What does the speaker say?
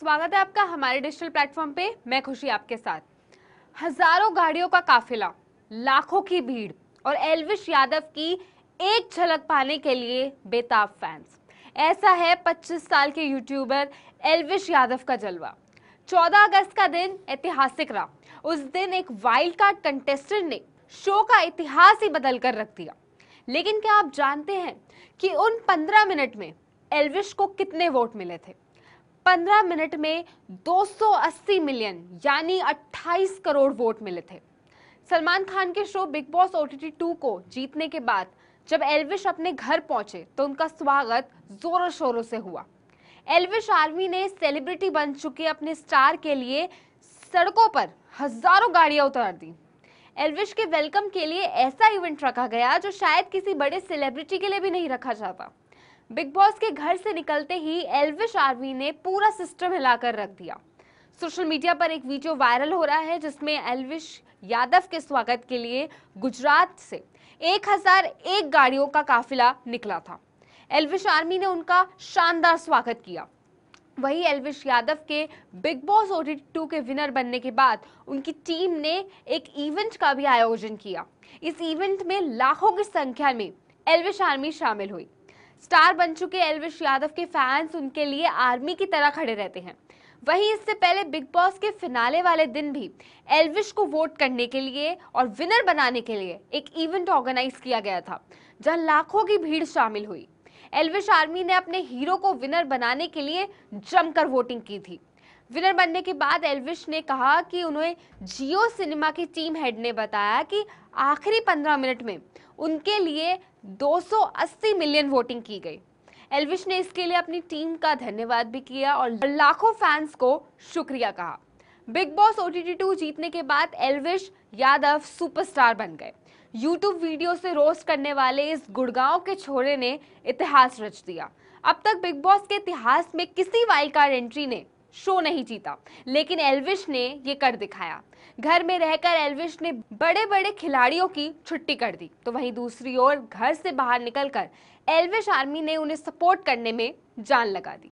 स्वागत है आपका हमारे डिजिटल प्लेटफॉर्म पे मैं खुशी आपके साथ हजारों गाड़ियों का काफिला लाखों की भीड़ और एलविश यादव की एक झलक पाने के लिए बेताब फैंस ऐसा है 25 साल के यूट्यूबर एलविश यादव का जलवा 14 अगस्त का दिन ऐतिहासिक रहा उस दिन एक वाइल्ड कार्ड कंटेस्टेंट ने शो का इतिहास ही बदल कर रख दिया लेकिन क्या आप जानते हैं कि उन 15 मिनट में एलविश को कितने वोट मिले थे 15 मिनट में 280 मिलियन यानी 28 करोड़ वोट मिले थे सलमान खान के show Bigg Boss O T को जीतने के बाद जब एलविश अपने घर पहुंचे तो उनका स्वागत जोरों शोरों से हुआ एलविश आर्मी ने सेलिब्रिटी बन चुके अपने स्टार के लिए सड़कों पर हजारों गाड़ियां उतार दी एलविश के वेलकम के लिए ऐसा इवेंट रखा गया जो शायद किसी बड़े सेलिब्रिटी के लिए भी नहीं रखा जाता बिग बॉस के घर से निकलते ही एलविश आर्मी ने पूरा सिस्टम हिलाकर रख दिया सोशल मीडिया पर एक वीडियो वायरल हो रहा है जिसमें एलविश यादव के स्वागत के लिए गुजरात से 1001 गाड़ियों का काफिला निकला था एलविश आर्मी ने उनका शानदार स्वागत किया वही एलविश यादव के बिग बॉस ओडिट टू के विनर बनने के बाद उनकी टीम ने एक इवेंट का भी आयोजन किया इस इवेंट में लाखों की संख्या में एलविश आर्मी शामिल हुई स्टार बन चुके एलविश यादव के फैंस उनके लिए आर्मी की तरह खड़े रहते हैं वहीं इससे पहले बिग बॉस के फिनाले वाले दिन भी एलविश को वोट करने के लिए और विनर बनाने के लिए एक इवेंट ऑर्गेनाइज किया गया था जहां लाखों की भीड़ शामिल हुई एलविश आर्मी ने अपने हीरो को विनर बनाने के लिए जमकर वोटिंग की थी विनर बनने के बाद एलविश ने कहा कि उन्हें जियो सिनेमा की टीम हेड ने बताया कि आखिरी पंद्रह मिनट में उनके लिए 280 मिलियन वोटिंग की गई एलविश ने इसके लिए अपनी टीम का धन्यवाद भी किया और लाखों फैंस को शुक्रिया कहा बिग बॉस ओ टी जीतने के बाद एलविश यादव सुपरस्टार बन गए यूट्यूब वीडियो से रोस्ट करने वाले इस गुड़गांव के छोरे ने इतिहास रच दिया अब तक बिग बॉस के इतिहास में किसी वाइल्ड कार्ड एंट्री ने शो नहीं जीता लेकिन एल्विश ने ये कर दिखाया घर में रहकर एल्विश ने बड़े बड़े खिलाड़ियों की छुट्टी कर दी तो वहीं दूसरी ओर घर से बाहर निकलकर एल्विश आर्मी ने उन्हें सपोर्ट करने में जान लगा दी